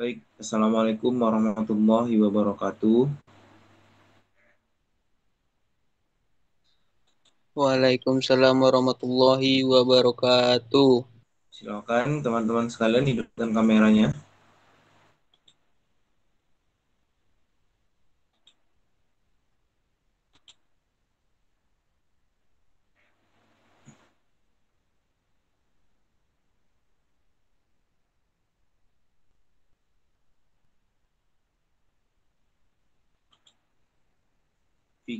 Baik, Assalamualaikum warahmatullahi wabarakatuh. Waalaikumsalam warahmatullahi wabarakatuh. Silakan teman-teman sekalian hidupkan kameranya.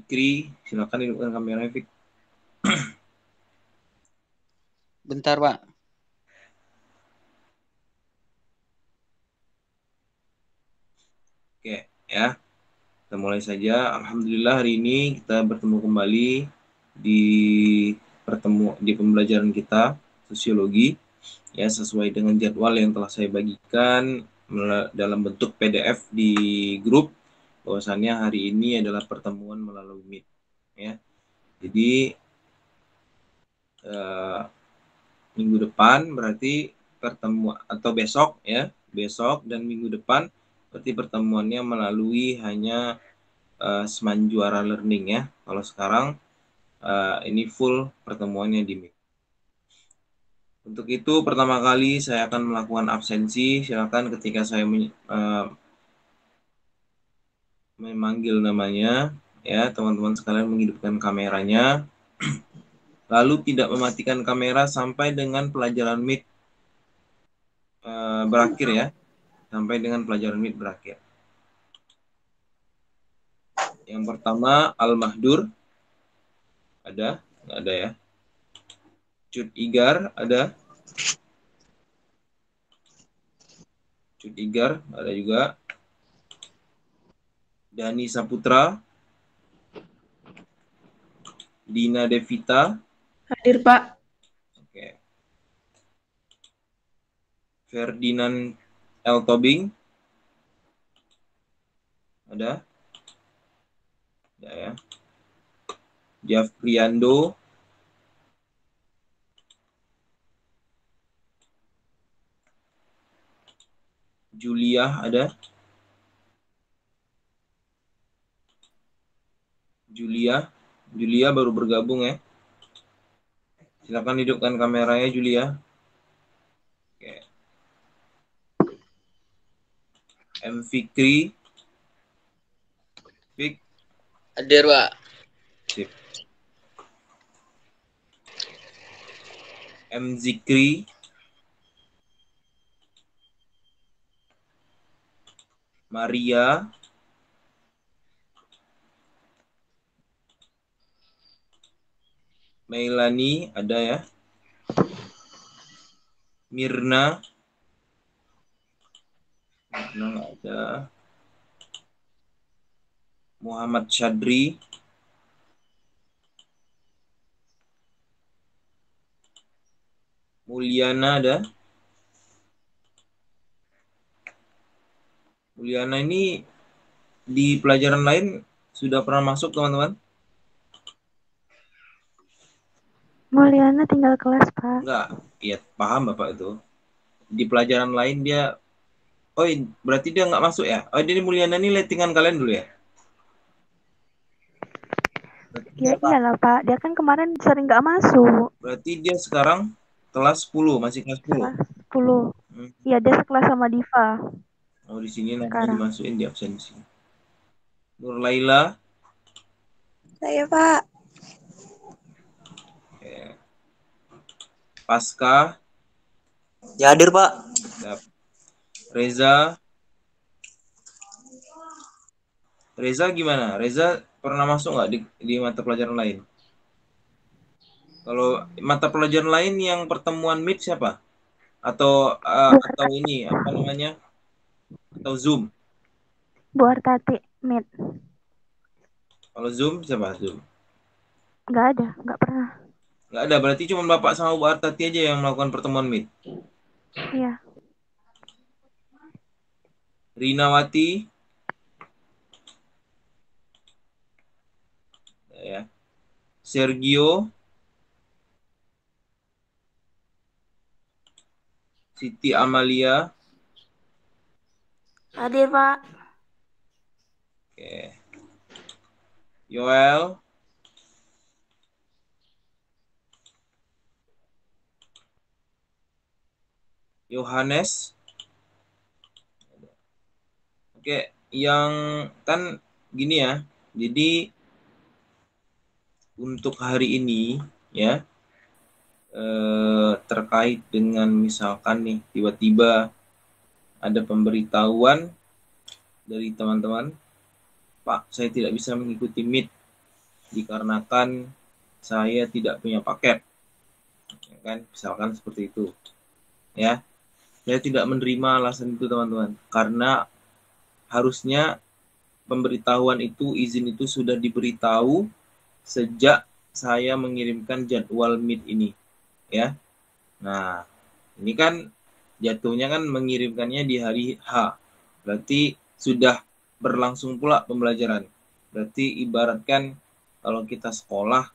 Fikri. Silakan hidupkan kamera Fik. Bentar, Pak. Oke, ya. Kita mulai saja. Alhamdulillah hari ini kita bertemu kembali di pertemu di pembelajaran kita sosiologi ya sesuai dengan jadwal yang telah saya bagikan dalam bentuk PDF di grup bahwasannya hari ini adalah pertemuan melalui Meet ya. Jadi eh, minggu depan berarti pertemuan atau besok ya, besok dan minggu depan berarti pertemuannya melalui hanya uh, semanjuara learning ya. Kalau sekarang eh, ini full pertemuannya di Meet. Untuk itu pertama kali saya akan melakukan absensi. Silakan ketika saya eh, memanggil namanya, ya teman-teman sekalian menghidupkan kameranya, lalu tidak mematikan kamera sampai dengan pelajaran mid uh, eh, berakhir ya, sampai dengan pelajaran mid berakhir. Yang pertama Al-Mahdur, ada? Nggak ada ya. Cut Igar, ada? Cut Igar, ada juga. Dani Saputra, Dina Devita. Hadir, Pak. Oke. Ferdinand L. Tobing. Ada? Ada ya. Jeff Priando. Julia ada? Julia. Julia baru bergabung ya. Silakan hidupkan kameranya Julia. Oke. M Fikri. Fik. Hadir, Pak. Sip. M Zikri. Maria. Melani ada ya. Mirna. Mirna nggak ada. Muhammad Syadri. Mulyana ada. Mulyana ini di pelajaran lain sudah pernah masuk teman-teman? Mulyana tinggal kelas, Pak. Enggak, iya paham Bapak itu. Di pelajaran lain dia Oh, berarti dia nggak masuk ya? Oh, jadi Mulyana ini lettingan kalian dulu ya? Iya iya lah, Pak, dia kan kemarin sering nggak masuk. Berarti dia sekarang kelas 10, masih kelas 10? Kelas 10. Hmm. Iya, hmm. dia sekelas sama Diva. Oh, di sini nanti dimasukin di absensi. Nur Laila. Saya, Pak. Pasca. Ya hadir Pak. Siap. Reza. Reza gimana? Reza pernah masuk nggak di, di mata pelajaran lain? Kalau mata pelajaran lain yang pertemuan Meet siapa? Atau uh, atau ini apa namanya? Atau Zoom? Buar Tati Meet. Kalau Zoom siapa Zoom? Nggak ada, nggak pernah. Nggak ada, berarti cuma Bapak sama Bu Artati aja yang melakukan pertemuan MIT? Iya. Rina Wati. Ya. Sergio? Siti Amalia? Hadir, Pak. Oke. Yoel? Yohanes. Oke, yang kan gini ya. Jadi untuk hari ini ya eh, terkait dengan misalkan nih tiba-tiba ada pemberitahuan dari teman-teman, Pak, saya tidak bisa mengikuti meet dikarenakan saya tidak punya paket. Ya kan, misalkan seperti itu. Ya. Saya tidak menerima alasan itu teman-teman karena harusnya pemberitahuan itu izin itu sudah diberitahu sejak saya mengirimkan jadwal meet ini ya. Nah, ini kan jatuhnya kan mengirimkannya di hari H. Berarti sudah berlangsung pula pembelajaran. Berarti ibaratkan kalau kita sekolah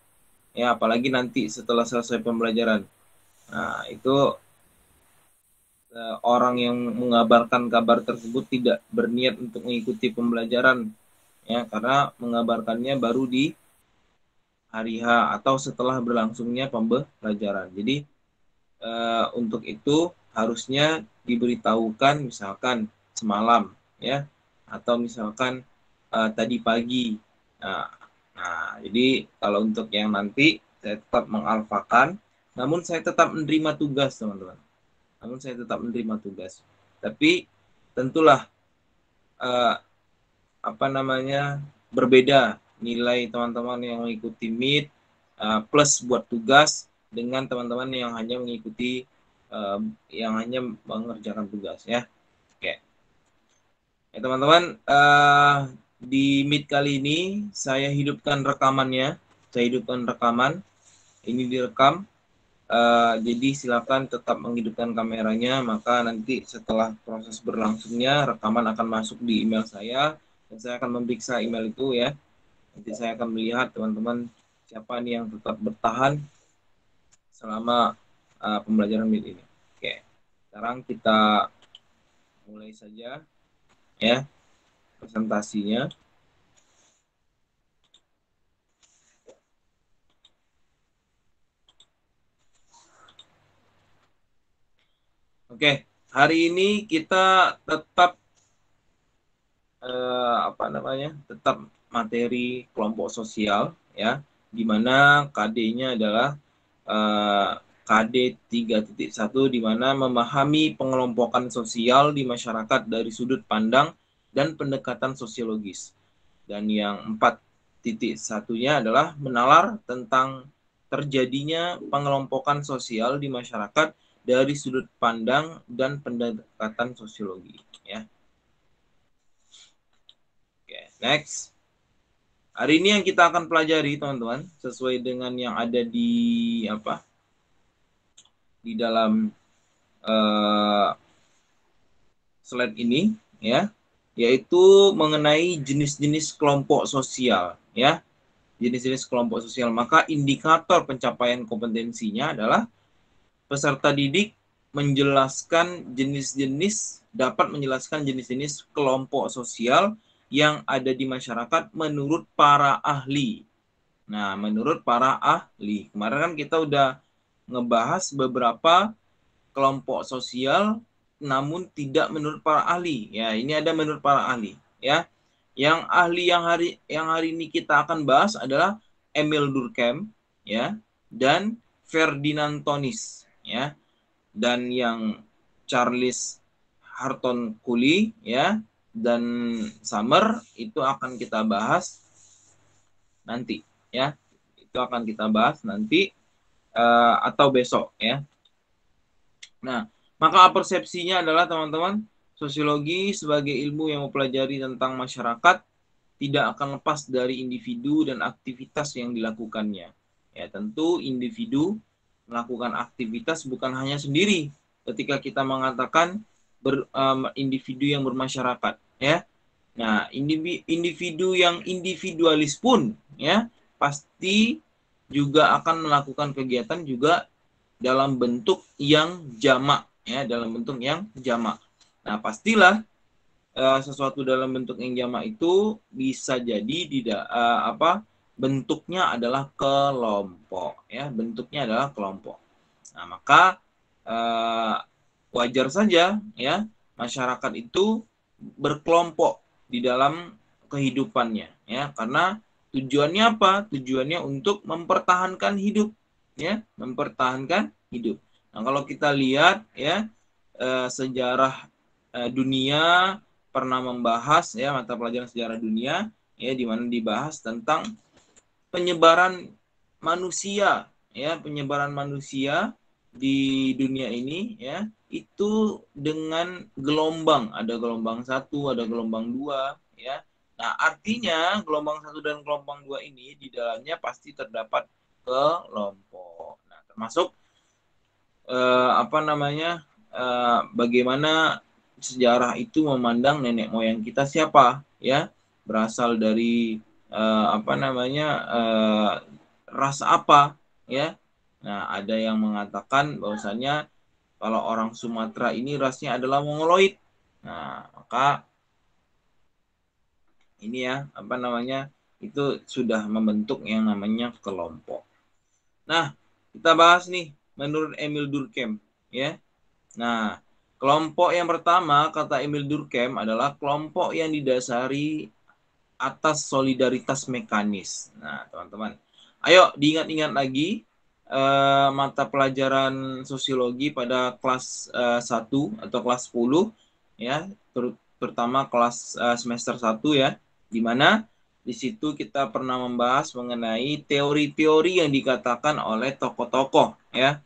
ya apalagi nanti setelah selesai pembelajaran. Nah, itu Eh, orang yang mengabarkan kabar tersebut tidak berniat untuk mengikuti pembelajaran ya karena mengabarkannya baru di hari H atau setelah berlangsungnya pembelajaran. Jadi uh, untuk itu harusnya diberitahukan misalkan semalam ya atau misalkan uh, tadi pagi. Nah, nah, jadi kalau untuk yang nanti saya tetap mengalfakan namun saya tetap menerima tugas teman-teman namun saya tetap menerima tugas. Tapi tentulah uh, apa namanya berbeda nilai teman-teman yang mengikuti meet uh, plus buat tugas dengan teman-teman yang hanya mengikuti uh, yang hanya mengerjakan tugas ya. Oke. Okay. Ya teman-teman uh, di meet kali ini saya hidupkan rekamannya, saya hidupkan rekaman. Ini direkam Uh, jadi silakan tetap menghidupkan kameranya, maka nanti setelah proses berlangsungnya rekaman akan masuk di email saya dan saya akan memeriksa email itu ya. Nanti saya akan melihat teman-teman siapa nih yang tetap bertahan selama uh, pembelajaran Meet ini. Oke, sekarang kita mulai saja ya presentasinya. Oke, hari ini kita tetap uh, apa namanya? Tetap materi kelompok sosial ya, di mana KD-nya adalah uh, KD 3.1 di mana memahami pengelompokan sosial di masyarakat dari sudut pandang dan pendekatan sosiologis. Dan yang empat titik satunya adalah menalar tentang terjadinya pengelompokan sosial di masyarakat dari sudut pandang dan pendekatan sosiologi ya. Oke, next. Hari ini yang kita akan pelajari teman-teman sesuai dengan yang ada di apa? di dalam uh, slide ini ya yaitu mengenai jenis-jenis kelompok sosial ya jenis-jenis kelompok sosial maka indikator pencapaian kompetensinya adalah peserta didik menjelaskan jenis-jenis dapat menjelaskan jenis-jenis kelompok sosial yang ada di masyarakat menurut para ahli. Nah, menurut para ahli. Kemarin kan kita udah ngebahas beberapa kelompok sosial namun tidak menurut para ahli. Ya, ini ada menurut para ahli, ya. Yang ahli yang hari yang hari ini kita akan bahas adalah Emil Durkheim, ya, dan Ferdinand Tonis ya dan yang Charles Harton Kuli ya dan Summer itu akan kita bahas nanti ya itu akan kita bahas nanti uh, atau besok ya nah maka persepsinya adalah teman-teman sosiologi sebagai ilmu yang mempelajari tentang masyarakat tidak akan lepas dari individu dan aktivitas yang dilakukannya ya tentu individu melakukan aktivitas bukan hanya sendiri ketika kita mengatakan ber, um, individu yang bermasyarakat ya nah individu, individu yang individualis pun ya pasti juga akan melakukan kegiatan juga dalam bentuk yang jamak ya dalam bentuk yang jamak nah pastilah uh, sesuatu dalam bentuk yang jamak itu bisa jadi tidak uh, apa bentuknya adalah kelompok ya bentuknya adalah kelompok nah maka eh, wajar saja ya masyarakat itu berkelompok di dalam kehidupannya ya karena tujuannya apa tujuannya untuk mempertahankan hidup ya mempertahankan hidup nah kalau kita lihat ya e, sejarah e, dunia pernah membahas ya mata pelajaran sejarah dunia ya di mana dibahas tentang penyebaran manusia ya penyebaran manusia di dunia ini ya itu dengan gelombang ada gelombang satu ada gelombang dua ya nah artinya gelombang satu dan gelombang dua ini di dalamnya pasti terdapat kelompok nah termasuk eh, apa namanya eh, bagaimana sejarah itu memandang nenek moyang kita siapa ya berasal dari uh, apa namanya uh, ras apa ya nah ada yang mengatakan bahwasanya kalau orang Sumatera ini rasnya adalah mongoloid nah maka ini ya apa namanya itu sudah membentuk yang namanya kelompok nah kita bahas nih menurut Emil Durkheim ya nah kelompok yang pertama kata Emil Durkheim adalah kelompok yang didasari atas solidaritas mekanis. Nah, teman-teman, ayo diingat-ingat lagi uh, mata pelajaran sosiologi pada kelas uh, eh, 1 atau kelas 10 ya, ter terutama kelas uh, semester 1 ya, di mana di situ kita pernah membahas mengenai teori-teori yang dikatakan oleh tokoh-tokoh ya.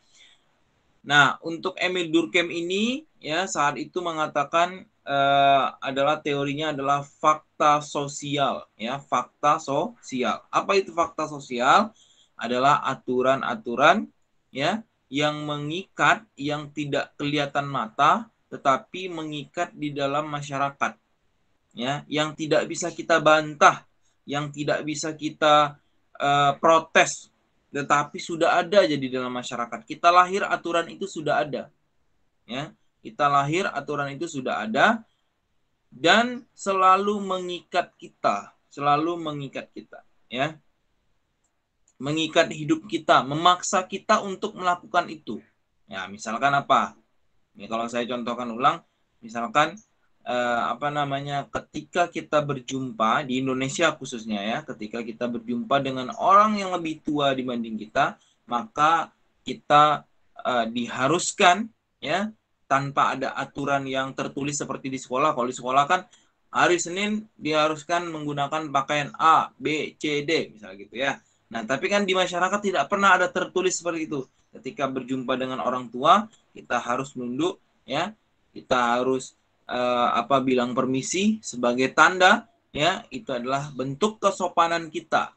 Nah, untuk Emil Durkheim ini ya saat itu mengatakan Eh, adalah teorinya adalah fakta sosial ya fakta sosial apa itu fakta sosial adalah aturan-aturan ya yang mengikat yang tidak kelihatan mata tetapi mengikat di dalam masyarakat ya yang tidak bisa kita bantah yang tidak bisa kita uh, protes tetapi sudah ada jadi dalam masyarakat kita lahir aturan itu sudah ada ya kita lahir aturan itu sudah ada dan selalu mengikat kita, selalu mengikat kita, ya. Mengikat hidup kita, memaksa kita untuk melakukan itu. Ya, misalkan apa? Ini ya, kalau saya contohkan ulang, misalkan eh, apa namanya? Ketika kita berjumpa di Indonesia khususnya ya, ketika kita berjumpa dengan orang yang lebih tua dibanding kita, maka kita eh, diharuskan ya tanpa ada aturan yang tertulis seperti di sekolah. Kalau di sekolah kan hari Senin diharuskan menggunakan pakaian A, B, C, D misalnya gitu ya. Nah, tapi kan di masyarakat tidak pernah ada tertulis seperti itu. Ketika berjumpa dengan orang tua, kita harus nunduk ya. Kita harus uh, apa bilang permisi sebagai tanda ya, itu adalah bentuk kesopanan kita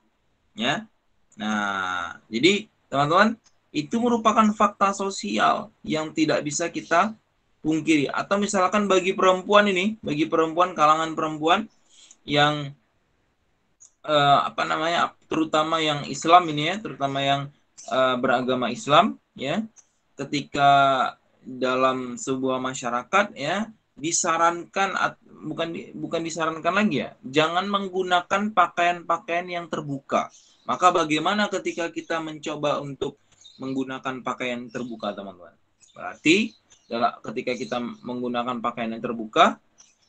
ya. Nah, jadi teman-teman, itu merupakan fakta sosial yang tidak bisa kita pungkiri atau misalkan bagi perempuan ini bagi perempuan kalangan perempuan yang eh, apa namanya terutama yang Islam ini ya terutama yang eh, beragama Islam ya ketika dalam sebuah masyarakat ya disarankan bukan bukan disarankan lagi ya jangan menggunakan pakaian-pakaian yang terbuka maka bagaimana ketika kita mencoba untuk menggunakan pakaian terbuka teman-teman berarti dalam ketika kita menggunakan pakaian yang terbuka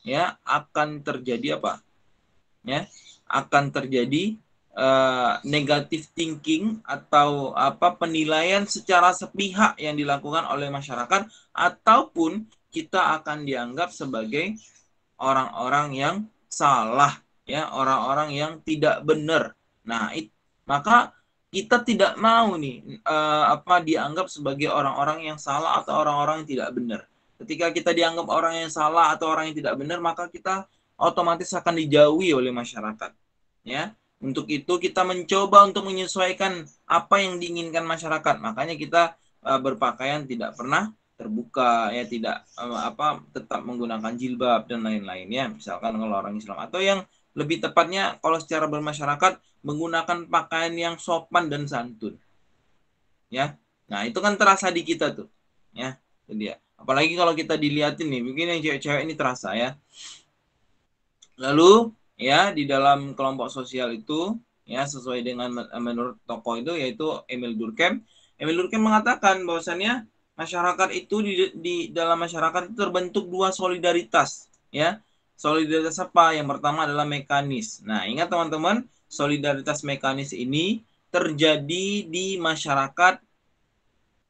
ya akan terjadi apa ya akan terjadi uh, negatif thinking atau apa penilaian secara sepihak yang dilakukan oleh masyarakat ataupun kita akan dianggap sebagai orang-orang yang salah ya orang-orang yang tidak benar nah it, maka kita tidak mau nih uh, apa dianggap sebagai orang-orang yang salah atau orang-orang yang tidak benar. Ketika kita dianggap orang yang salah atau orang yang tidak benar, maka kita otomatis akan dijauhi oleh masyarakat. Ya, untuk itu kita mencoba untuk menyesuaikan apa yang diinginkan masyarakat. Makanya kita uh, berpakaian tidak pernah terbuka ya tidak uh, apa tetap menggunakan jilbab dan lain-lainnya misalkan kalau orang Islam atau yang lebih tepatnya kalau secara bermasyarakat menggunakan pakaian yang sopan dan santun. Ya. Nah, itu kan terasa di kita tuh. Ya, itu dia. Apalagi kalau kita dilihatin nih, mungkin yang cewek-cewek ini terasa ya. Lalu ya di dalam kelompok sosial itu ya sesuai dengan menurut tokoh itu yaitu Emil Durkheim. Emil Durkheim mengatakan bahwasannya masyarakat itu di, di dalam masyarakat itu terbentuk dua solidaritas ya solidaritas apa? Yang pertama adalah mekanis. Nah, ingat teman-teman, solidaritas mekanis ini terjadi di masyarakat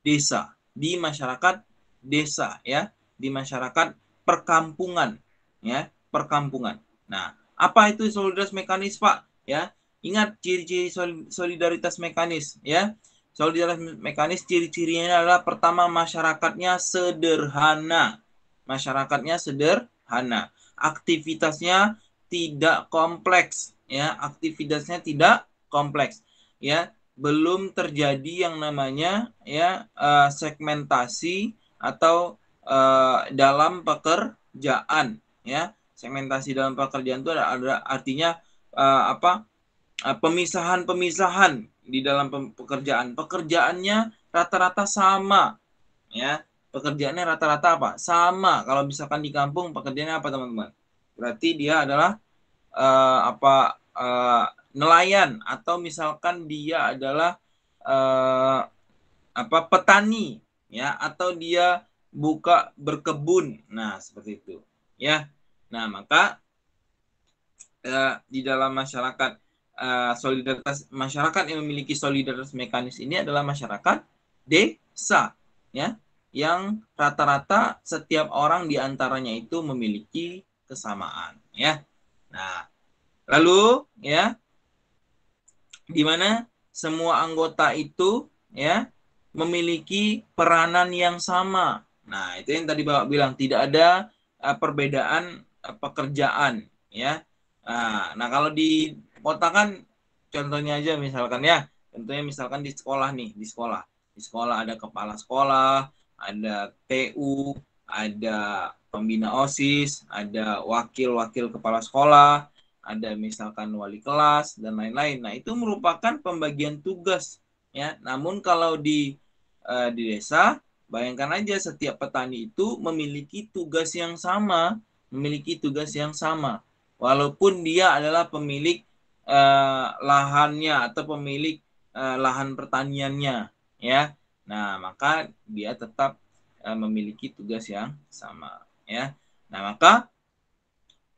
desa, di masyarakat desa ya, di masyarakat perkampungan ya, perkampungan. Nah, apa itu solidaritas mekanis, Pak? Ya, ingat ciri-ciri solidaritas mekanis ya. Solidaritas mekanis ciri-cirinya adalah pertama masyarakatnya sederhana. Masyarakatnya sederhana aktivitasnya tidak kompleks ya aktivitasnya tidak kompleks ya belum terjadi yang namanya ya eh, segmentasi atau uh, dalam pekerjaan ya segmentasi dalam pekerjaan itu ada, ada artinya uh, apa pemisahan-pemisahan di dalam pekerjaan pekerjaannya rata-rata sama ya pekerjaannya rata-rata apa? Sama. Kalau misalkan di kampung pekerjaannya apa teman-teman? Berarti dia adalah uh, apa uh, nelayan atau misalkan dia adalah uh, apa petani ya atau dia buka berkebun. Nah, seperti itu. Ya. Nah, maka uh, di dalam masyarakat uh, solidaritas masyarakat yang memiliki solidaritas mekanis ini adalah masyarakat desa, ya yang rata-rata setiap orang di antaranya itu memiliki kesamaan ya. Nah, lalu ya di mana semua anggota itu ya memiliki peranan yang sama. Nah, itu yang tadi Bapak bilang tidak ada uh, perbedaan uh, pekerjaan ya. Nah, nah kalau di kota kan contohnya aja misalkan ya, contohnya misalkan di sekolah nih, di sekolah. Di sekolah ada kepala sekolah, ada TU, ada pembina OSIS, ada wakil-wakil kepala sekolah, ada misalkan wali kelas dan lain-lain. Nah, itu merupakan pembagian tugas ya. Namun kalau di uh, di desa, bayangkan aja setiap petani itu memiliki tugas yang sama, memiliki tugas yang sama. Walaupun dia adalah pemilik uh, lahannya atau pemilik uh, lahan pertaniannya ya. Nah, maka dia tetap uh, memiliki tugas yang sama, ya. Nah, maka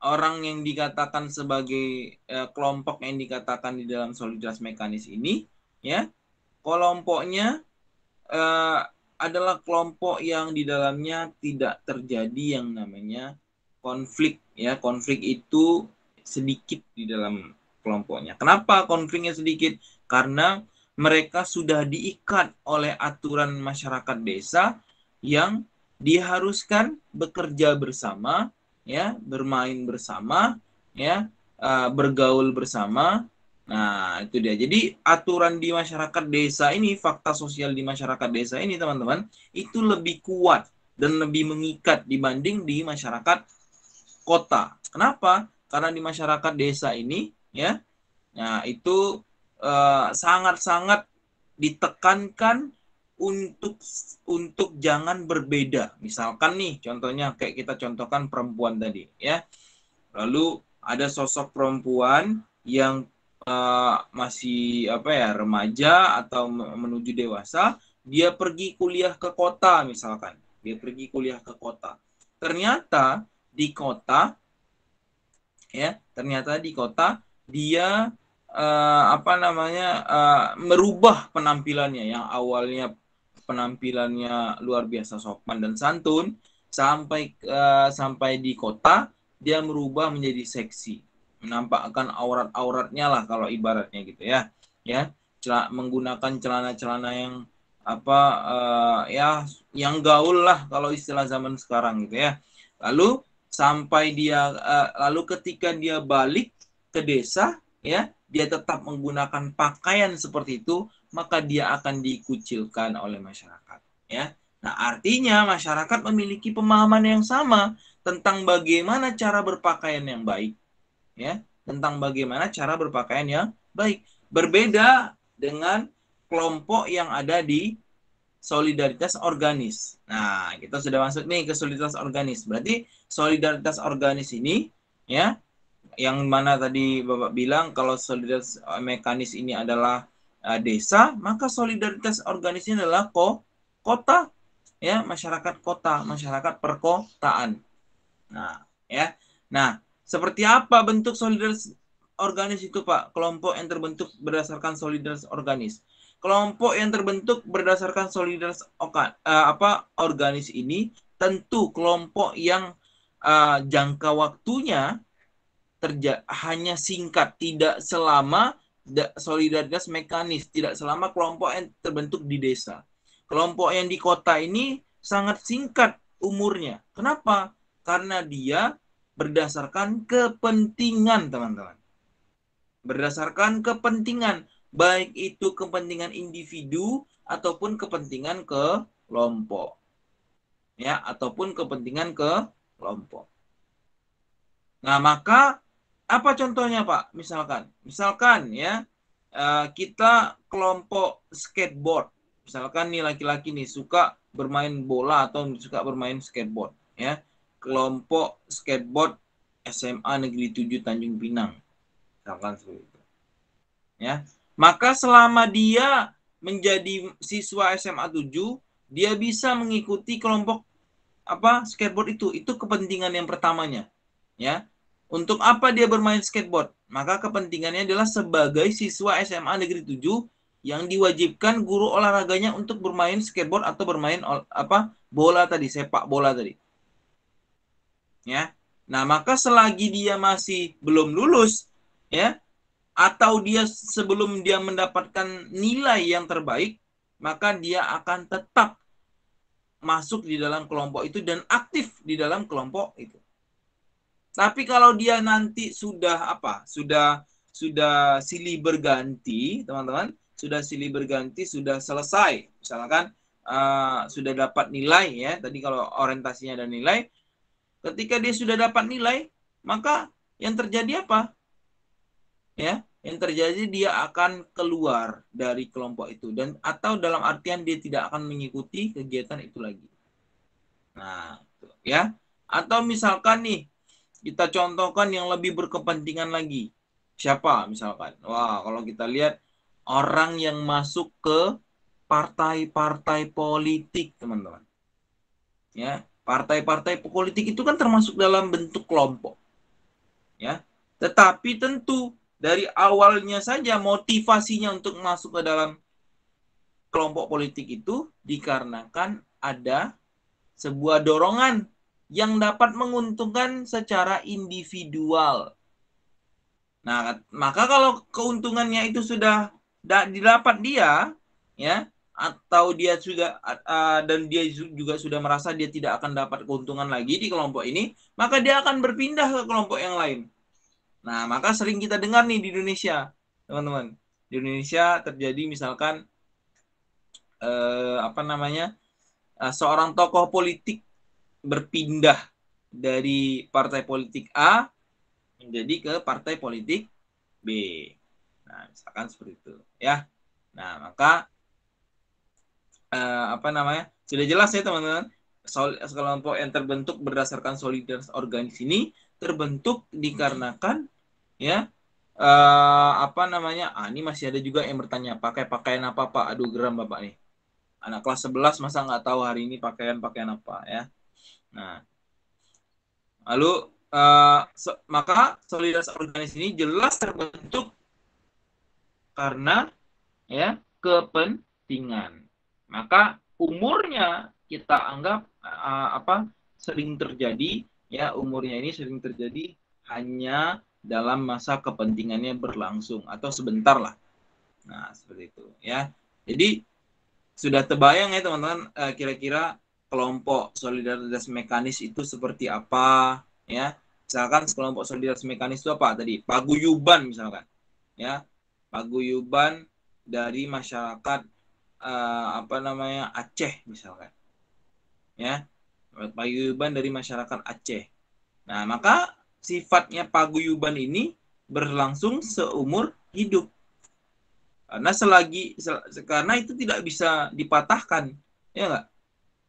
orang yang dikatakan sebagai uh, kelompok yang dikatakan di dalam soliditas mekanis ini, ya, kelompoknya uh, adalah kelompok yang di dalamnya tidak terjadi yang namanya konflik, ya. Konflik itu sedikit di dalam kelompoknya. Kenapa konfliknya sedikit? Karena mereka sudah diikat oleh aturan masyarakat desa yang diharuskan bekerja bersama, ya, bermain bersama, ya, eh, bergaul bersama. Nah, itu dia. Jadi aturan di masyarakat desa ini, fakta sosial di masyarakat desa ini, teman-teman, itu lebih kuat dan lebih mengikat dibanding di masyarakat kota. Kenapa? Karena di masyarakat desa ini, ya, nah itu Eh, sangat-sangat uh, ditekankan untuk untuk jangan berbeda. Misalkan nih contohnya kayak kita contohkan perempuan tadi ya. Lalu ada sosok perempuan yang uh, masih apa ya remaja atau menuju dewasa, dia pergi kuliah ke kota misalkan. Dia pergi kuliah ke kota. Ternyata di kota ya, ternyata di kota dia uh, apa namanya uh, merubah penampilannya yang awalnya penampilannya luar biasa sopan dan santun sampai uh, sampai di kota dia merubah menjadi seksi menampakkan aurat-auratnya lah kalau ibaratnya gitu ya ya celana, menggunakan celana-celana yang apa uh, ya yang gaul lah kalau istilah zaman sekarang gitu ya lalu sampai dia uh, lalu ketika dia balik ke desa ya dia tetap menggunakan pakaian seperti itu, maka dia akan dikucilkan oleh masyarakat, ya. Nah, artinya masyarakat memiliki pemahaman yang sama tentang bagaimana cara berpakaian yang baik, ya, tentang bagaimana cara berpakaian yang baik. Berbeda dengan kelompok yang ada di solidaritas organis. Nah, kita sudah masuk nih ke solidaritas organis. Berarti solidaritas organis ini ya yang mana tadi Bapak bilang kalau solidaritas eh, mekanis ini adalah uh, desa, maka solidaritas organis ini adalah ko, kota ya, masyarakat kota, masyarakat perkotaan. Nah, ya. Nah, seperti apa bentuk solidaritas organis itu, Pak? Kelompok yang terbentuk berdasarkan solidaritas organis. Kelompok yang terbentuk berdasarkan solidaritas oka, uh, apa organis ini tentu kelompok yang uh, jangka waktunya terja hanya singkat, tidak selama solidaritas mekanis, tidak selama kelompok yang terbentuk di desa. Kelompok yang di kota ini sangat singkat umurnya. Kenapa? Karena dia berdasarkan kepentingan, teman-teman. Berdasarkan kepentingan, baik itu kepentingan individu ataupun kepentingan kelompok. Ya, ataupun kepentingan kelompok. Nah, maka apa contohnya Pak? Misalkan, misalkan ya eh, kita kelompok skateboard. Misalkan nih laki-laki nih suka bermain bola atau suka bermain skateboard ya. Kelompok skateboard SMA Negeri 7 Tanjung Pinang. Misalkan seperti itu. Ya. Maka selama dia menjadi siswa SMA 7, dia bisa mengikuti kelompok apa skateboard itu. Itu kepentingan yang pertamanya. Ya. Untuk apa dia bermain skateboard? Maka kepentingannya adalah sebagai siswa SMA Negeri 7 yang diwajibkan guru olahraganya untuk bermain skateboard atau bermain apa bola tadi, sepak bola tadi. Ya. Nah, maka selagi dia masih belum lulus, ya, atau dia sebelum dia mendapatkan nilai yang terbaik, maka dia akan tetap masuk di dalam kelompok itu dan aktif di dalam kelompok itu. Tapi kalau dia nanti sudah apa? Sudah sudah silih berganti, teman-teman, sudah silih berganti, sudah selesai. Misalkan uh, sudah dapat nilai ya. Tadi kalau orientasinya ada nilai, ketika dia sudah dapat nilai, maka yang terjadi apa? Ya, yang terjadi dia akan keluar dari kelompok itu dan atau dalam artian dia tidak akan mengikuti kegiatan itu lagi. Nah, ya. Atau misalkan nih kita contohkan yang lebih berkepentingan lagi. Siapa misalkan? Wah, kalau kita lihat orang yang masuk ke partai-partai politik, teman-teman. Ya, partai-partai politik itu kan termasuk dalam bentuk kelompok. Ya. Tetapi tentu dari awalnya saja motivasinya untuk masuk ke dalam kelompok politik itu dikarenakan ada sebuah dorongan yang dapat menguntungkan secara individual. Nah, maka kalau keuntungannya itu sudah didapat dia, ya, atau dia juga uh, dan dia juga sudah merasa dia tidak akan dapat keuntungan lagi di kelompok ini, maka dia akan berpindah ke kelompok yang lain. Nah, maka sering kita dengar nih di Indonesia, teman-teman. Di Indonesia terjadi misalkan eh, apa namanya? Uh, seorang tokoh politik berpindah dari partai politik A menjadi ke partai politik B. Nah, misalkan seperti itu, ya. Nah, maka eh, apa namanya? Sudah jelas ya, teman-teman. Kelompok yang terbentuk berdasarkan solidaritas organis ini terbentuk dikarenakan ya eh, apa namanya? Ah, ini masih ada juga yang bertanya, pakai pakaian apa, Pak? Aduh, geram Bapak nih. Anak kelas 11 masa nggak tahu hari ini pakaian pakaian apa, ya. Nah, lalu uh, so, maka solidaritas organis ini jelas terbentuk karena ya kepentingan. Maka umurnya kita anggap uh, apa sering terjadi ya umurnya ini sering terjadi hanya dalam masa kepentingannya berlangsung atau sebentar lah. Nah, seperti itu ya. Jadi sudah terbayang ya teman-teman eh, kira-kira kelompok solidaritas mekanis itu seperti apa ya misalkan kelompok solidaritas mekanis itu apa tadi paguyuban misalkan ya paguyuban dari masyarakat uh, apa namanya Aceh misalkan ya paguyuban dari masyarakat Aceh nah maka sifatnya paguyuban ini berlangsung seumur hidup karena selagi karena itu tidak bisa dipatahkan ya enggak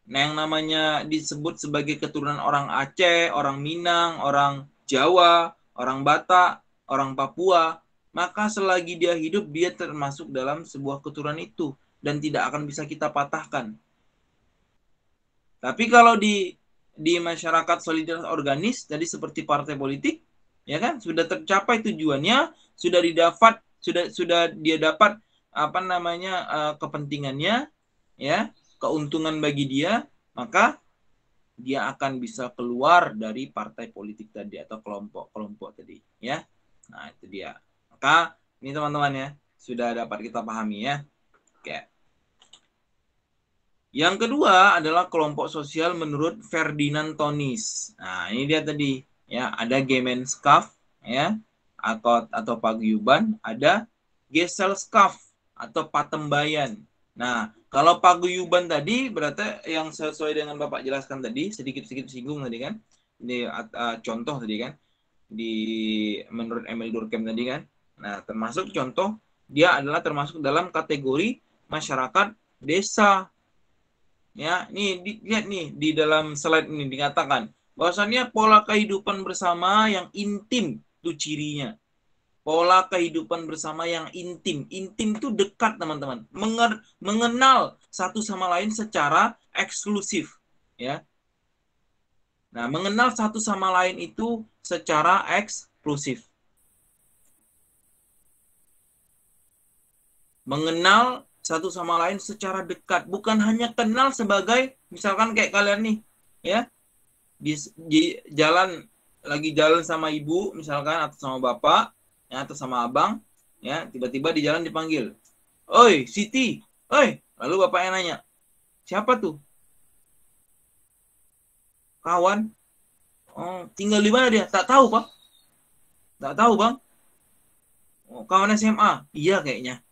Nah, yang namanya disebut sebagai keturunan orang Aceh, orang Minang, orang Jawa, orang Batak, orang Papua, maka selagi dia hidup dia termasuk dalam sebuah keturunan itu dan tidak akan bisa kita patahkan. Tapi kalau di di masyarakat solidaritas organis jadi seperti partai politik, ya kan sudah tercapai tujuannya, sudah didapat sudah sudah dia dapat apa namanya uh, kepentingannya, ya keuntungan bagi dia, maka dia akan bisa keluar dari partai politik tadi atau kelompok-kelompok tadi, ya. Nah, itu dia. Maka ini teman-teman ya, sudah dapat kita pahami ya. Oke. Yang kedua adalah kelompok sosial menurut Ferdinand Tonis. Nah, ini dia tadi ya, ada Gemenskaf ya, atau atau paguyuban, ada Geselskaf atau patembayan Nah, kalau paguyuban tadi berarti yang sesuai dengan Bapak jelaskan tadi, sedikit-sedikit singgung tadi kan. Ini uh, contoh tadi kan di menurut Emil Durkheim tadi kan. Nah, termasuk contoh dia adalah termasuk dalam kategori masyarakat desa. Ya, nih di, lihat nih di dalam slide ini dikatakan bahwasannya pola kehidupan bersama yang intim itu cirinya pola kehidupan bersama yang intim. Intim itu dekat, teman-teman. mengenal satu sama lain secara eksklusif, ya. Nah, mengenal satu sama lain itu secara eksklusif. Mengenal satu sama lain secara dekat, bukan hanya kenal sebagai misalkan kayak kalian nih, ya. Di, di jalan lagi jalan sama ibu misalkan atau sama bapak, ya atau sama abang ya tiba-tiba di jalan dipanggil oi Siti oi lalu bapaknya nanya siapa tuh kawan oh tinggal di mana dia tak tahu pak tak tahu bang oh, kawan SMA iya kayaknya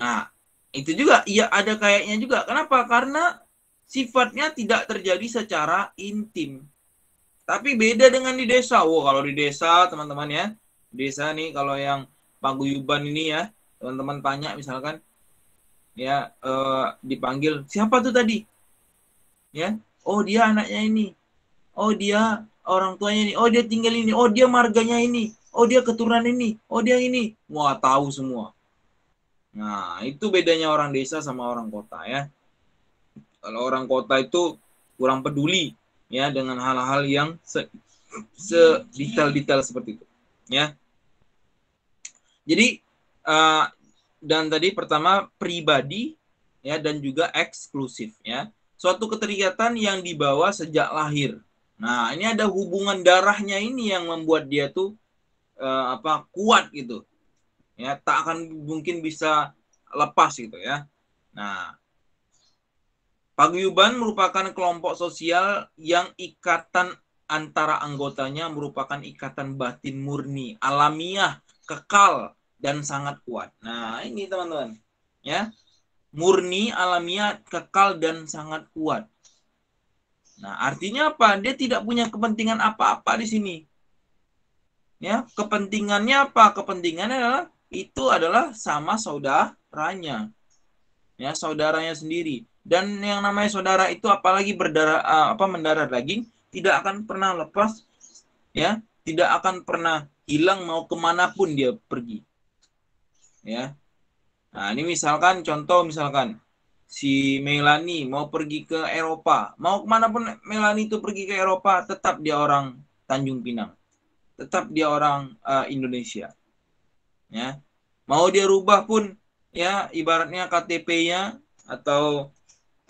nah itu juga iya ada kayaknya juga kenapa karena sifatnya tidak terjadi secara intim tapi beda dengan di desa. Wow, kalau di desa, teman-teman ya, desa nih kalau yang paguyuban ini ya teman-teman tanya misalkan ya eh, dipanggil siapa tuh tadi ya oh dia anaknya ini oh dia orang tuanya ini oh dia tinggal ini oh dia marganya ini oh dia keturunan ini oh dia ini mau tahu semua nah itu bedanya orang desa sama orang kota ya kalau orang kota itu kurang peduli ya dengan hal-hal yang se, se detail-detail seperti itu ya jadi uh, dan tadi pertama pribadi ya dan juga eksklusif ya. Suatu keterikatan yang dibawa sejak lahir. Nah, ini ada hubungan darahnya ini yang membuat dia tuh uh, apa kuat gitu. Ya, tak akan mungkin bisa lepas gitu ya. Nah, paguyuban merupakan kelompok sosial yang ikatan antara anggotanya merupakan ikatan batin murni, alamiah kekal dan sangat kuat. Nah, ini teman-teman. Ya. Murni alamiah kekal dan sangat kuat. Nah, artinya apa? Dia tidak punya kepentingan apa-apa di sini. Ya, kepentingannya apa? Kepentingannya adalah itu adalah sama saudaranya. Ya, saudaranya sendiri. Dan yang namanya saudara itu apalagi berdarah eh, apa mendarah daging tidak akan pernah lepas ya, tidak akan pernah hilang mau kemanapun dia pergi. Ya. Nah, ini misalkan contoh misalkan si Melani mau pergi ke Eropa. Mau kemanapun Melani itu pergi ke Eropa, tetap dia orang Tanjung Pinang. Tetap dia orang uh, Indonesia. Ya. Mau dia rubah pun ya ibaratnya KTP-nya atau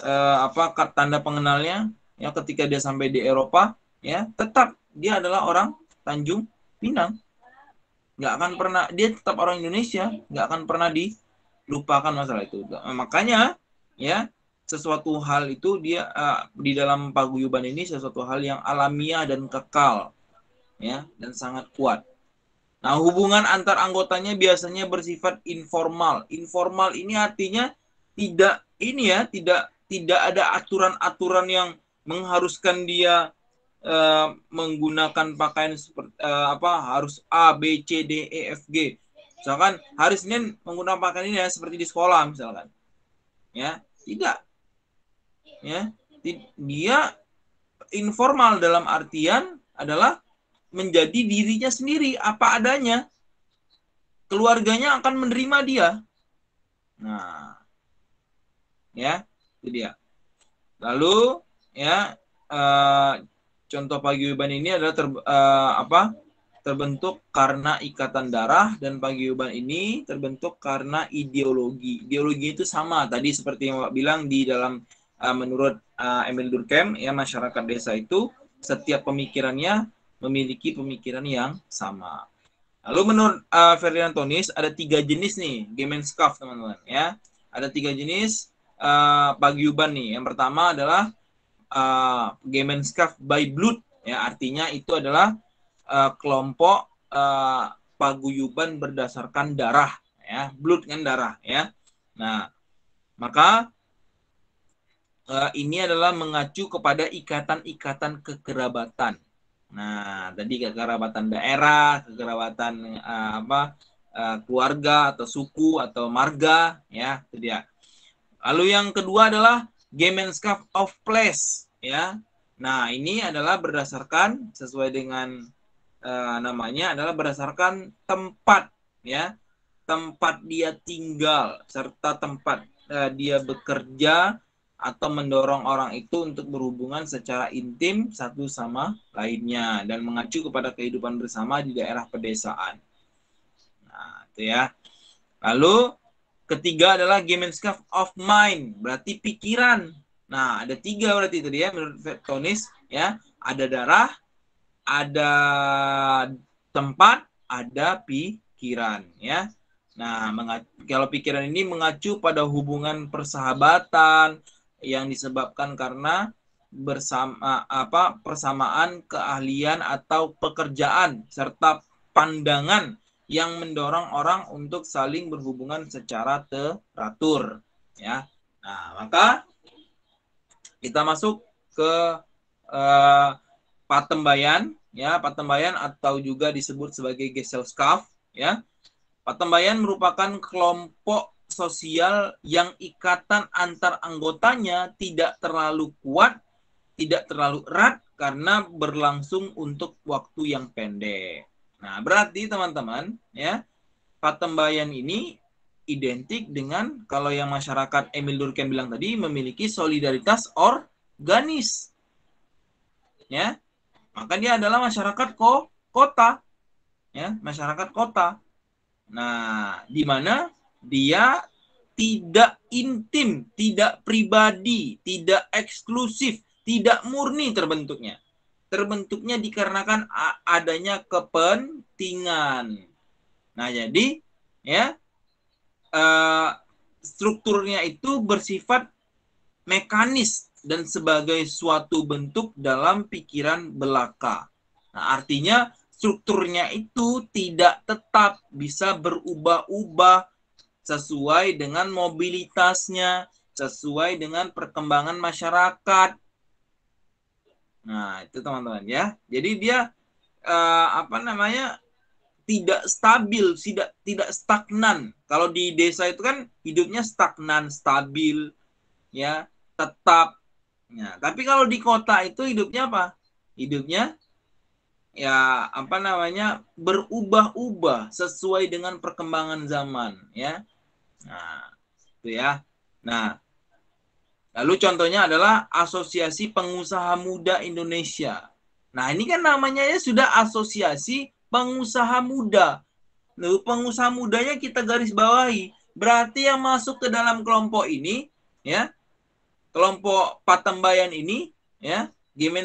uh, apa kartu tanda pengenalnya ya ketika dia sampai di Eropa ya tetap dia adalah orang Tanjung Pinang nggak akan pernah dia tetap orang Indonesia nggak akan pernah dilupakan masalah itu nah, makanya ya sesuatu hal itu dia uh, di dalam paguyuban ini sesuatu hal yang alamiah dan kekal ya dan sangat kuat nah hubungan antar anggotanya biasanya bersifat informal informal ini artinya tidak ini ya tidak tidak ada aturan-aturan yang mengharuskan dia uh, menggunakan pakaian seperti uh, apa harus A B C D E F G misalkan hari Senin menggunakan pakaian ini ya, seperti di sekolah misalkan ya tidak ya dia informal dalam artian adalah menjadi dirinya sendiri apa adanya keluarganya akan menerima dia nah ya itu dia lalu ya uh, Contoh paguyuban ini adalah ter, uh, apa? terbentuk karena ikatan darah dan paguyuban ini terbentuk karena ideologi. Ideologi itu sama tadi seperti yang Pak bilang di dalam uh, menurut uh, Emil Durkheim ya masyarakat desa itu setiap pemikirannya memiliki pemikiran yang sama. Lalu menurut uh, Ferdinand Tonis ada tiga jenis nih Gemenskaf teman-teman ya. Ada tiga jenis uh, paguyuban nih. Yang pertama adalah uh, eh, Gemeinschaft by blood ya artinya itu adalah uh, kelompok uh, paguyuban berdasarkan darah ya Blut kan darah ya nah maka uh, ini adalah mengacu kepada ikatan-ikatan kekerabatan nah tadi kekerabatan daerah kekerabatan uh, apa uh, keluarga atau suku atau marga ya itu dia lalu yang kedua adalah Gemeinschaft of Place ya. Nah, ini adalah berdasarkan sesuai dengan uh, namanya adalah berdasarkan tempat ya. Tempat dia tinggal serta tempat uh, dia bekerja atau mendorong orang itu untuk berhubungan secara intim satu sama lainnya dan mengacu kepada kehidupan bersama di daerah pedesaan. Nah, itu ya. Lalu Ketiga adalah game and scarf of Mind, berarti pikiran. Nah, ada tiga berarti tadi ya menurut Tonis ya. Ada darah, ada tempat, ada pikiran ya. Nah, kalau pikiran ini mengacu pada hubungan persahabatan yang disebabkan karena bersama apa persamaan keahlian atau pekerjaan serta pandangan yang mendorong orang untuk saling berhubungan secara teratur ya nah maka kita masuk ke eh, patembayan ya patembayan atau juga disebut sebagai gesellschaft ya patembayan merupakan kelompok sosial yang ikatan antar anggotanya tidak terlalu kuat tidak terlalu erat karena berlangsung untuk waktu yang pendek Nah, berarti teman-teman, ya, Patembayan ini identik dengan kalau yang masyarakat Emil Durkheim bilang tadi memiliki solidaritas organis. Ya. Maka dia adalah masyarakat ko kota. Ya, masyarakat kota. Nah, di mana dia tidak intim, tidak pribadi, tidak eksklusif, tidak murni terbentuknya. Terbentuknya dikarenakan adanya kepentingan. Nah, jadi ya e, strukturnya itu bersifat mekanis dan sebagai suatu bentuk dalam pikiran belaka. Nah, artinya strukturnya itu tidak tetap bisa berubah-ubah sesuai dengan mobilitasnya, sesuai dengan perkembangan masyarakat, Nah, itu teman-teman ya. Jadi dia uh, apa namanya? tidak stabil, tidak tidak stagnan. Kalau di desa itu kan hidupnya stagnan, stabil, ya, tetap. Nah, tapi kalau di kota itu hidupnya apa? Hidupnya ya apa namanya? berubah-ubah sesuai dengan perkembangan zaman, ya. Nah, itu ya. Nah, Lalu contohnya adalah Asosiasi Pengusaha Muda Indonesia. Nah, ini kan namanya ya sudah asosiasi pengusaha muda. Lalu pengusaha mudanya kita garis bawahi. Berarti yang masuk ke dalam kelompok ini, ya, kelompok Patembayan ini, ya,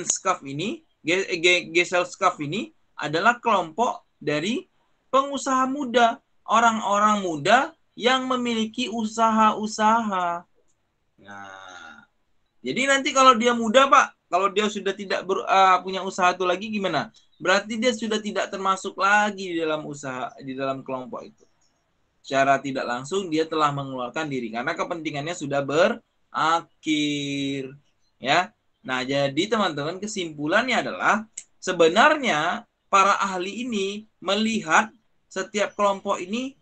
scarf ini, gesel scarf ini adalah kelompok dari pengusaha muda, orang-orang muda yang memiliki usaha-usaha. Nah, jadi nanti kalau dia muda Pak, kalau dia sudah tidak ber, uh, punya usaha itu lagi gimana? Berarti dia sudah tidak termasuk lagi di dalam usaha di dalam kelompok itu. Secara tidak langsung dia telah mengeluarkan diri karena kepentingannya sudah berakhir. Ya. Nah, jadi teman-teman kesimpulannya adalah sebenarnya para ahli ini melihat setiap kelompok ini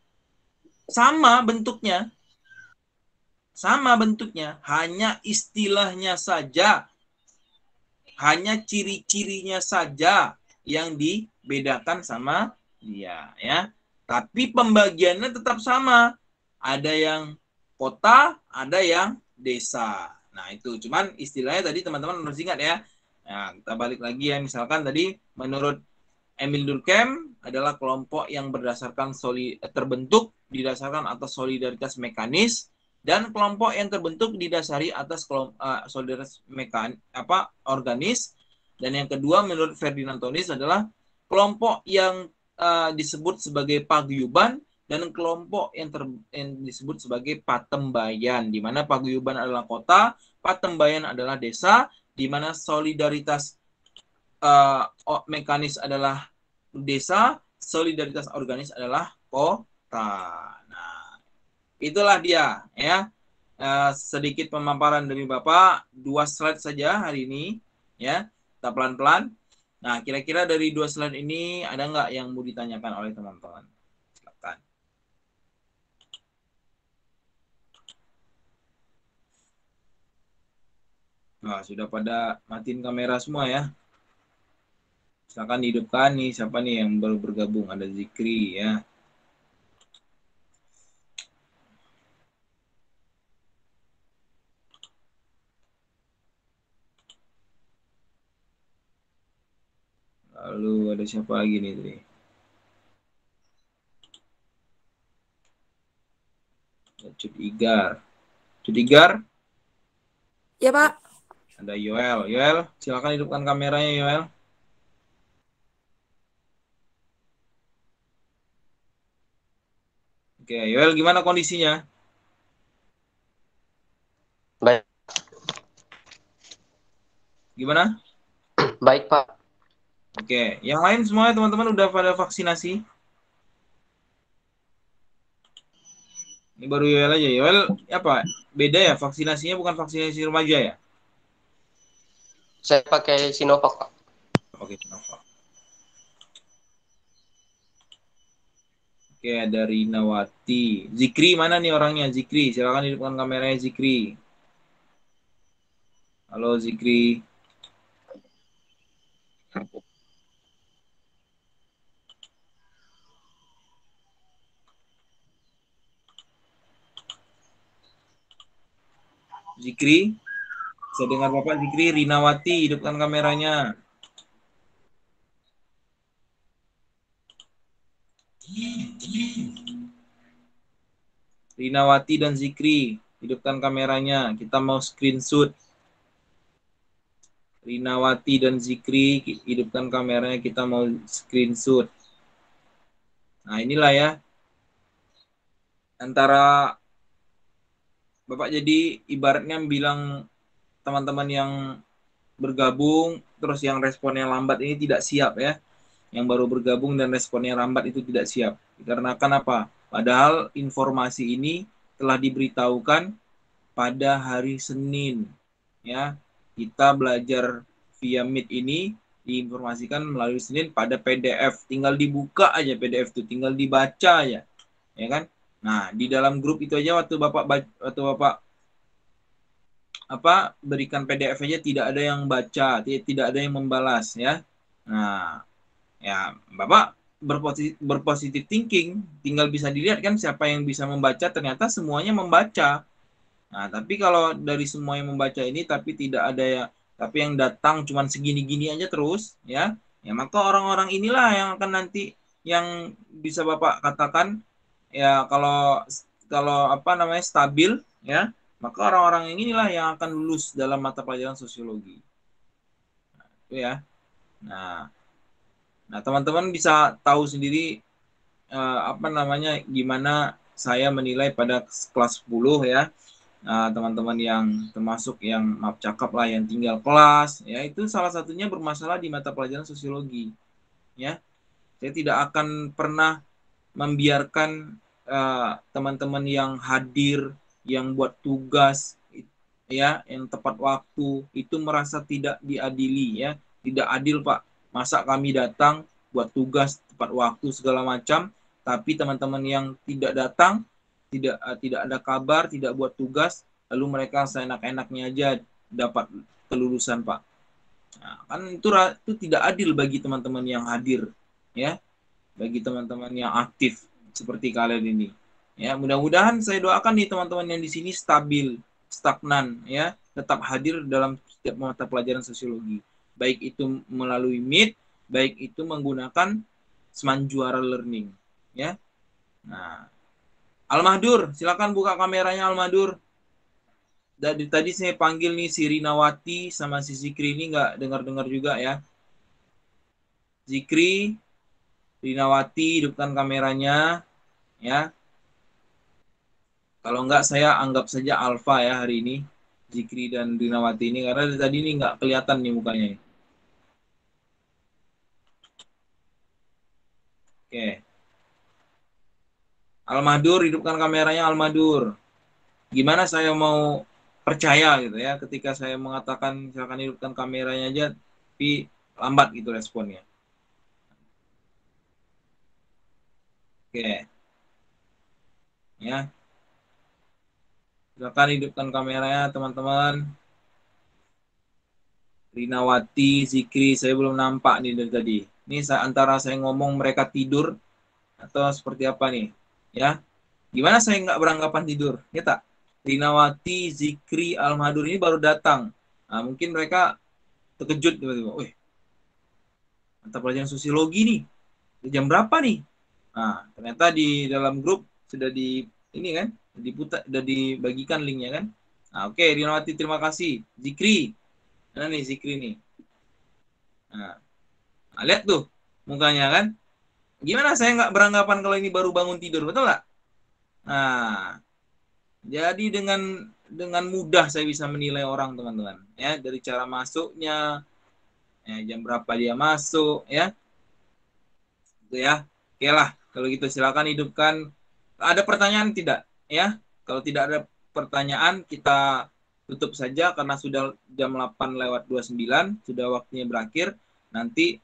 sama bentuknya sama bentuknya, hanya istilahnya saja, hanya ciri-cirinya saja yang dibedakan sama dia, ya. Tapi pembagiannya tetap sama. Ada yang kota, ada yang desa. Nah, itu cuman istilahnya tadi teman-teman harus ingat ya. Nah, kita balik lagi ya. Misalkan tadi menurut Emil Durkheim adalah kelompok yang berdasarkan soli, terbentuk didasarkan atas solidaritas mekanis dan kelompok yang terbentuk didasari atas kelompok uh, eh, solidaritas mekan apa organis dan yang kedua menurut Ferdinand Tonis adalah kelompok yang uh, disebut sebagai paguyuban dan kelompok yang, ter, yang disebut sebagai patembayan di mana paguyuban adalah kota, patembayan adalah desa di mana solidaritas uh, mekanis adalah desa, solidaritas organis adalah kota itulah dia ya uh, sedikit pemaparan dari bapak dua slide saja hari ini ya tak pelan pelan nah kira-kira dari dua slide ini ada nggak yang mau ditanyakan oleh teman-teman silakan nah sudah pada matiin kamera semua ya silakan dihidupkan nih siapa nih yang baru bergabung ada Zikri ya ada siapa lagi nih tadi? Cut Igar. Cut Igar? Ya, Pak. Ada Yoel. Yoel, silakan hidupkan kameranya, Yoel. Oke, Yoel gimana kondisinya? Baik. Gimana? Baik, Pak. Oke, yang lain semuanya teman-teman udah pada vaksinasi? Ini baru Yoel aja. Yoel apa? Beda ya vaksinasinya bukan vaksinasi remaja ya? Saya pakai Sinovac, Pak. Oke, Sinovac. Oke, dari Nawati. Zikri mana nih orangnya? Zikri, silakan hidupkan kameranya Zikri. Halo Zikri. Zikri. Saya dengar Bapak Zikri, Rinawati, hidupkan kameranya. Rinawati dan Zikri, hidupkan kameranya. Kita mau screenshot. Rinawati dan Zikri, hidupkan kameranya. Kita mau screenshot. Nah, inilah ya. Antara Bapak jadi ibaratnya bilang teman-teman yang bergabung terus yang responnya lambat ini tidak siap ya. Yang baru bergabung dan responnya lambat itu tidak siap. Karena apa? Padahal informasi ini telah diberitahukan pada hari Senin ya. Kita belajar via Meet ini diinformasikan melalui Senin pada PDF. Tinggal dibuka aja PDF itu, tinggal dibaca aja. Ya kan? Nah, di dalam grup itu aja waktu Bapak waktu Bapak apa berikan PDF aja tidak ada yang baca, tidak ada yang membalas ya. Nah, ya Bapak berpositif, berpositif thinking, tinggal bisa dilihat kan siapa yang bisa membaca, ternyata semuanya membaca. Nah, tapi kalau dari semua yang membaca ini tapi tidak ada ya, tapi yang datang cuman segini-gini aja terus ya. Ya maka orang-orang inilah yang akan nanti yang bisa Bapak katakan ya kalau kalau apa namanya stabil ya maka orang-orang inilah yang akan lulus dalam mata pelajaran sosiologi nah, itu ya nah nah teman-teman bisa tahu sendiri eh, apa namanya gimana saya menilai pada kelas 10 ya nah, teman-teman nah, yang termasuk yang maaf cakap lah yang tinggal kelas ya itu salah satunya bermasalah di mata pelajaran sosiologi ya saya tidak akan pernah membiarkan eh, teman-teman uh, yang hadir, yang buat tugas, ya, yang tepat waktu itu merasa tidak diadili, ya, tidak adil pak. Masa kami datang buat tugas tepat waktu segala macam, tapi teman-teman yang tidak datang, tidak uh, tidak ada kabar, tidak buat tugas, lalu mereka seenak-enaknya aja dapat kelulusan pak. Nah, kan itu itu tidak adil bagi teman-teman yang hadir, ya bagi teman-teman yang aktif seperti kalian ini. Ya, mudah-mudahan saya doakan nih teman-teman yang di sini stabil, stagnan ya, tetap hadir dalam setiap mata pelajaran sosiologi. Baik itu melalui Meet, baik itu menggunakan Semanjuara Learning, ya. Nah, Almahdur, silakan buka kameranya Almahdur. Dari tadi saya panggil nih si Rinawati sama si Zikri ini nggak dengar-dengar juga ya. Zikri, Rinawati hidupkan kameranya ya. Kalau enggak saya anggap saja Alfa ya hari ini Zikri dan Rinawati ini karena tadi ini enggak kelihatan nih mukanya. Oke. Almadur hidupkan kameranya Almadur. Gimana saya mau percaya gitu ya ketika saya mengatakan misalkan hidupkan kameranya aja tapi lambat gitu responnya. Oke. Ya. Silakan hidupkan kameranya teman-teman. Rinawati, Zikri, saya belum nampak nih dari tadi. Ini saya, antara saya ngomong mereka tidur atau seperti apa nih? Ya. Gimana saya nggak beranggapan tidur? Ya tak? Rinawati, Zikri, Almadur ini baru datang. Nah, mungkin mereka terkejut tiba-tiba. Wih, mata pelajaran sosiologi nih. Jam berapa nih? Nah, ternyata di dalam grup sudah di ini kan, diputar, sudah dibagikan linknya kan. Nah, oke, okay, Rinawati terima kasih. Zikri, mana nih Zikri nih? Nah, nah lihat tuh mukanya kan. Gimana saya nggak beranggapan kalau ini baru bangun tidur, betul nggak? Nah, jadi dengan dengan mudah saya bisa menilai orang teman-teman ya dari cara masuknya, ya, jam berapa dia masuk ya, itu ya, oke lah. Kalau gitu silakan hidupkan. Ada pertanyaan tidak? Ya, kalau tidak ada pertanyaan kita tutup saja karena sudah jam 8 lewat 29 sudah waktunya berakhir. Nanti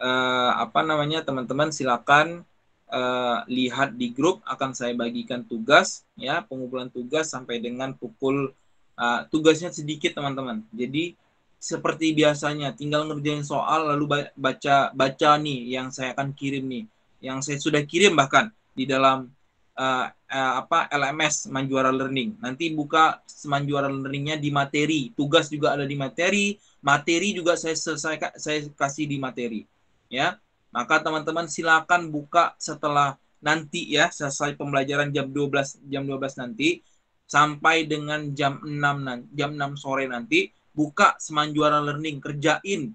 eh, apa namanya teman-teman silakan eh, lihat di grup akan saya bagikan tugas ya pengumpulan tugas sampai dengan pukul eh, tugasnya sedikit teman-teman. Jadi seperti biasanya tinggal ngerjain soal lalu baca baca nih yang saya akan kirim nih yang saya sudah kirim bahkan di dalam uh, uh, apa LMS Manjuara Learning. Nanti buka Manjuara Learningnya di materi, tugas juga ada di materi, materi juga saya selesai saya kasih di materi, ya. Maka teman-teman silakan buka setelah nanti ya selesai pembelajaran jam 12 jam 12 nanti sampai dengan jam 6 jam 6 sore nanti buka semanjuara learning kerjain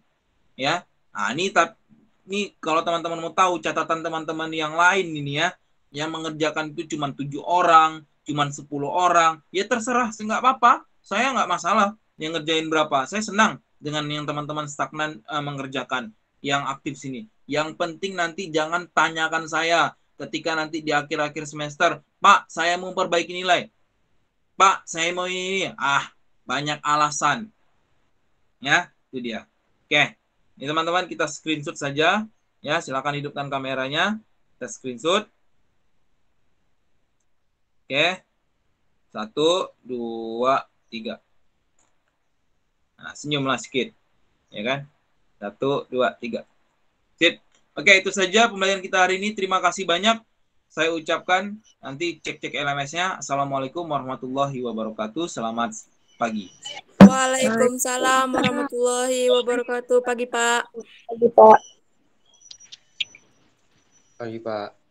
ya nah ini ini kalau teman-teman mau tahu catatan teman-teman yang lain ini ya, yang mengerjakan itu cuma tujuh orang, cuma sepuluh orang, ya terserah, sih nggak apa-apa. Saya nggak masalah yang ngerjain berapa. Saya senang dengan yang teman-teman stagnan uh, mengerjakan yang aktif sini. Yang penting nanti jangan tanyakan saya ketika nanti di akhir-akhir semester, Pak, saya mau perbaiki nilai. Pak, saya mau ini. Ah, banyak alasan. Ya, itu dia. Oke. Okay. Ini teman-teman kita screenshot saja. Ya, silakan hidupkan kameranya. Kita screenshot. Oke. Satu, dua, tiga. Nah, senyumlah sedikit. Ya kan? Satu, dua, tiga. Sip. Oke, itu saja pembelajaran kita hari ini. Terima kasih banyak. Saya ucapkan nanti cek-cek LMS-nya. Assalamualaikum warahmatullahi wabarakatuh. Selamat pagi. Waalaikumsalam warahmatullahi wabarakatuh. Pagi Pak. Pagi Pak. Pagi Pak.